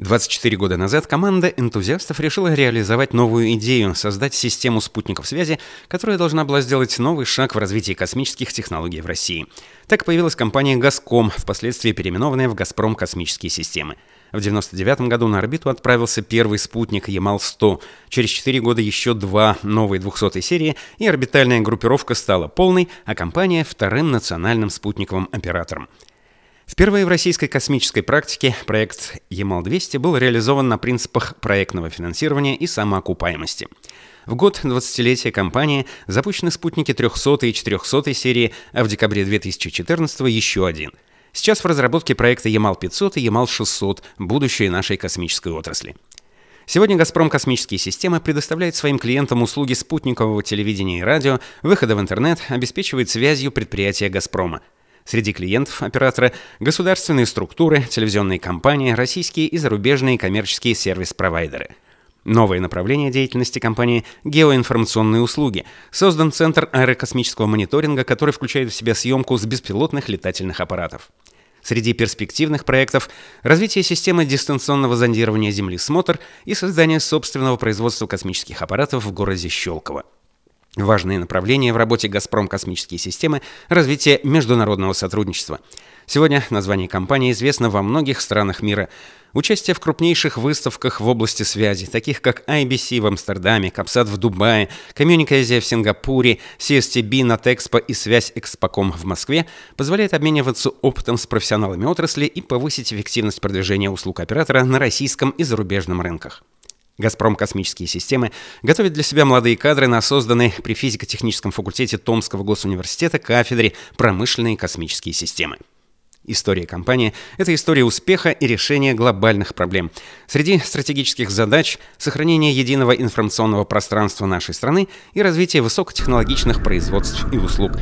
24 года назад команда энтузиастов решила реализовать новую идею, создать систему спутников связи, которая должна была сделать новый шаг в развитии космических технологий в России. Так появилась компания «Газком», впоследствии переименованная в «Газпром Космические системы». В 1999 году на орбиту отправился первый спутник Ямал-100. Через 4 года еще два новые 200 серии, и орбитальная группировка стала полной, а компания – вторым национальным спутниковым оператором. Впервые в российской космической практике проект емал 200 был реализован на принципах проектного финансирования и самоокупаемости. В год 20-летия компании запущены спутники 300 и 400 серии, а в декабре 2014 еще один. Сейчас в разработке проекта емал 500 и емал – будущее нашей космической отрасли. Сегодня «Газпром Космические системы» предоставляет своим клиентам услуги спутникового телевидения и радио, выхода в интернет, обеспечивает связью предприятия «Газпрома». Среди клиентов оператора – государственные структуры, телевизионные компании, российские и зарубежные коммерческие сервис-провайдеры. Новое направление деятельности компании – геоинформационные услуги. Создан Центр аэрокосмического мониторинга, который включает в себя съемку с беспилотных летательных аппаратов. Среди перспективных проектов – развитие системы дистанционного зондирования Земли «Смотр» и создание собственного производства космических аппаратов в городе Щелково. Важные направления в работе «Газпром космические системы» — развитие международного сотрудничества. Сегодня название компании известно во многих странах мира. Участие в крупнейших выставках в области связи, таких как IBC в Амстердаме, Капсат в Дубае, Communicasia в Сингапуре, CSTB, Натэкспо и связь Экспоком в Москве, позволяет обмениваться опытом с профессионалами отрасли и повысить эффективность продвижения услуг оператора на российском и зарубежном рынках. «Газпром Космические системы» готовит для себя молодые кадры на созданной при физико-техническом факультете Томского госуниверситета кафедре «Промышленные космические системы». История компании – это история успеха и решения глобальных проблем. Среди стратегических задач – сохранение единого информационного пространства нашей страны и развитие высокотехнологичных производств и услуг.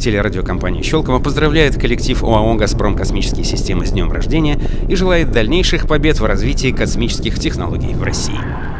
Телерадиокомпания «Щелково» поздравляет коллектив ОАО «Газпром Космические системы» с днем рождения и желает дальнейших побед в развитии космических технологий в России.